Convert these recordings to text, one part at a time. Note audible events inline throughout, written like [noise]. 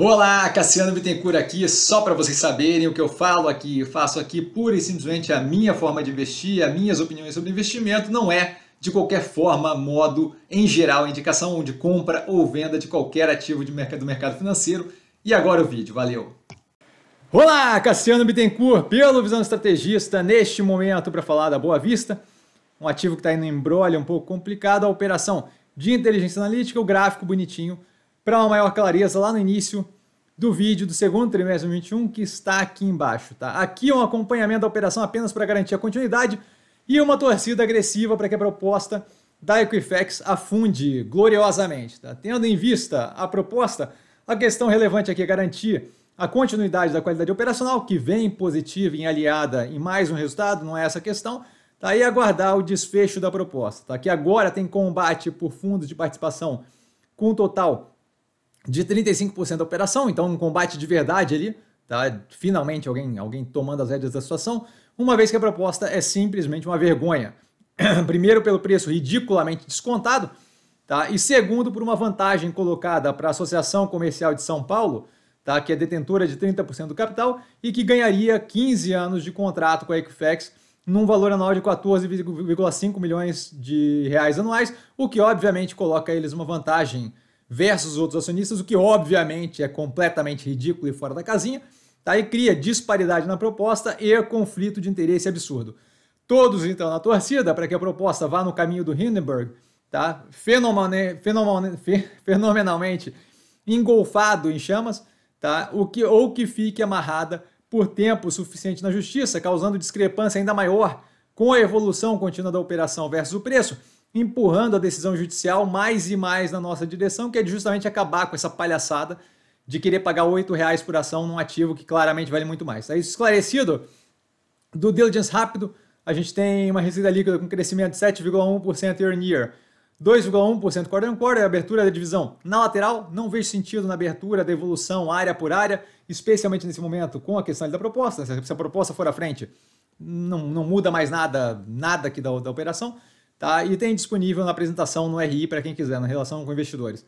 Olá, Cassiano Bittencourt aqui, só para vocês saberem o que eu falo aqui, eu faço aqui pura e simplesmente a minha forma de investir, as minhas opiniões sobre investimento, não é de qualquer forma, modo, em geral, indicação de compra ou venda de qualquer ativo de mercado, do mercado financeiro. E agora o vídeo, valeu! Olá, Cassiano Bittencourt, pelo Visão Estrategista, neste momento para falar da Boa Vista, um ativo que está indo em um embrolho um pouco complicado, a operação de inteligência analítica, o gráfico bonitinho, para uma maior clareza lá no início do vídeo do segundo trimestre 2021 que está aqui embaixo, tá? Aqui é um acompanhamento da operação apenas para garantir a continuidade e uma torcida agressiva para que a proposta da Equifax afunde gloriosamente, tá? Tendo em vista a proposta, a questão relevante aqui é garantir a continuidade da qualidade operacional, que vem positiva e aliada em mais um resultado, não é essa a questão, tá? e aguardar o desfecho da proposta, tá? que agora tem combate por fundos de participação com total de 35% da operação, então um combate de verdade ali, tá? Finalmente alguém, alguém tomando as rédeas da situação, uma vez que a proposta é simplesmente uma vergonha. [clears throat] Primeiro, pelo preço ridiculamente descontado, tá? E segundo, por uma vantagem colocada para a Associação Comercial de São Paulo, tá? Que é detentora de 30% do capital e que ganharia 15 anos de contrato com a Equifax num valor anual de 14,5 milhões de reais anuais, o que obviamente coloca eles uma vantagem versus outros acionistas, o que obviamente é completamente ridículo e fora da casinha, tá? e cria disparidade na proposta e conflito de interesse absurdo. Todos então na torcida para que a proposta vá no caminho do Hindenburg, tá? Fenomane, fenomane, fe, fenomenalmente engolfado em chamas, tá? o que, ou que fique amarrada por tempo suficiente na justiça, causando discrepância ainda maior com a evolução contínua da operação versus o preço empurrando a decisão judicial mais e mais na nossa direção, que é justamente acabar com essa palhaçada de querer pagar R$ reais por ação num ativo que claramente vale muito mais. Tá isso esclarecido? Do diligence rápido, a gente tem uma receita líquida com crescimento de 7,1% year on year, 2,1% quarter on quarter, abertura da divisão na lateral, não vejo sentido na abertura da evolução área por área, especialmente nesse momento com a questão da proposta, se a proposta for à frente, não, não muda mais nada, nada aqui da, da operação, Tá? E tem disponível na apresentação no RI para quem quiser, na relação com investidores.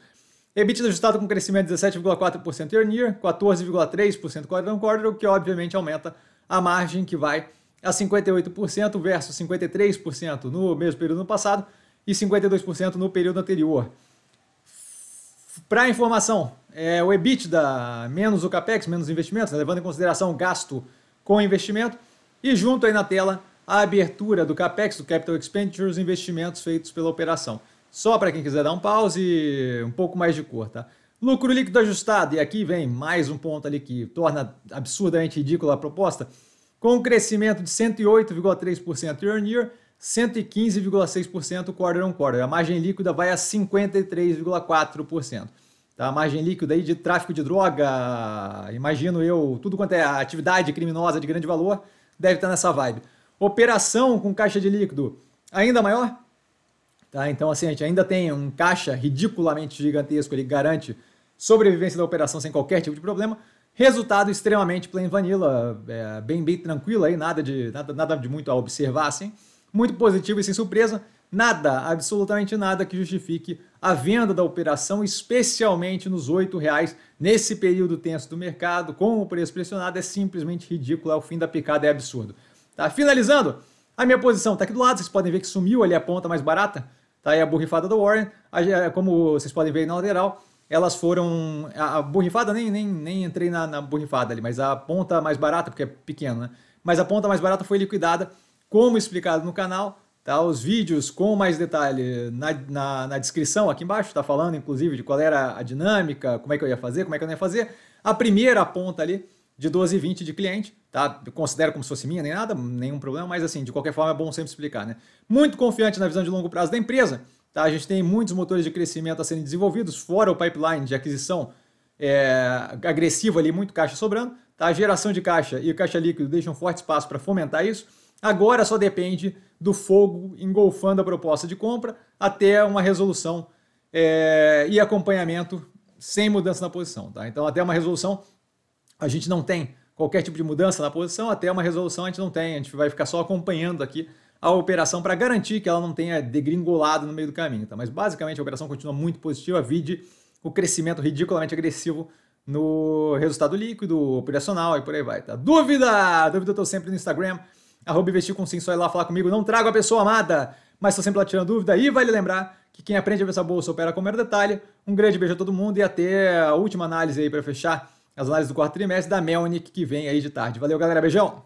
EBITDA ajustado com crescimento de 17,4% year on year, 14,3% quarter on quarter, o que obviamente aumenta a margem que vai a 58% versus 53% no mesmo período no passado e 52% no período anterior. Para informação, é, o EBITDA menos o CAPEX, menos investimentos, né, levando em consideração o gasto com investimento, e junto aí na tela a abertura do CAPEX, do Capital Expenditure, os investimentos feitos pela operação. Só para quem quiser dar um pause e um pouco mais de cor, tá? Lucro líquido ajustado, e aqui vem mais um ponto ali que torna absurdamente ridícula a proposta, com um crescimento de 108,3% year on year, 115,6% quarter on quarter. A margem líquida vai a 53,4%. Tá? A margem líquida aí de tráfico de droga, imagino eu, tudo quanto é atividade criminosa de grande valor, deve estar tá nessa vibe. Operação com caixa de líquido ainda maior. Tá? Então, assim, a gente ainda tem um caixa ridiculamente gigantesco, ele garante sobrevivência da operação sem qualquer tipo de problema. Resultado extremamente plain vanilla, é, bem, bem tranquilo aí, nada de, nada, nada de muito a observar, assim. Muito positivo e sem surpresa, nada, absolutamente nada que justifique a venda da operação, especialmente nos R$ 8,00 nesse período tenso do mercado, com o preço pressionado, é simplesmente ridículo, é o fim da picada, é absurdo. Tá? Finalizando, a minha posição está aqui do lado, vocês podem ver que sumiu ali a ponta mais barata, tá aí a borrifada do Warren, é, como vocês podem ver na lateral, elas foram, a, borrifada, nem, nem, nem entrei na, na borrifada ali, mas a ponta mais barata, porque é pequena, né? mas a ponta mais barata foi liquidada, como explicado no canal, tá? os vídeos com mais detalhe na, na, na descrição aqui embaixo, está falando inclusive de qual era a dinâmica, como é que eu ia fazer, como é que eu não ia fazer, a primeira ponta ali, de 12,20 de cliente, tá? Eu considero como se fosse minha, nem nada, nenhum problema, mas assim, de qualquer forma é bom sempre explicar, né? Muito confiante na visão de longo prazo da empresa, tá? A gente tem muitos motores de crescimento a serem desenvolvidos, fora o pipeline de aquisição é, agressivo ali, muito caixa sobrando, tá? A geração de caixa e o caixa líquido deixam um forte espaço para fomentar isso. Agora só depende do fogo engolfando a proposta de compra até uma resolução é, e acompanhamento sem mudança na posição, tá? Então até uma resolução a gente não tem qualquer tipo de mudança na posição, até uma resolução a gente não tem, a gente vai ficar só acompanhando aqui a operação para garantir que ela não tenha degringolado no meio do caminho. Tá? Mas basicamente a operação continua muito positiva, vide o crescimento ridiculamente agressivo no resultado líquido, operacional e por aí vai. Tá? Dúvida! Dúvida eu estou sempre no Instagram, arroba investir com sim, só ir lá falar comigo, não trago a pessoa amada, mas estou sempre lá tirando dúvida e vale lembrar que quem aprende a ver essa bolsa opera com mero detalhe. Um grande beijo a todo mundo e até a última análise aí para fechar as análises do quarto trimestre da Melnick que vem aí de tarde. Valeu, galera. Beijão!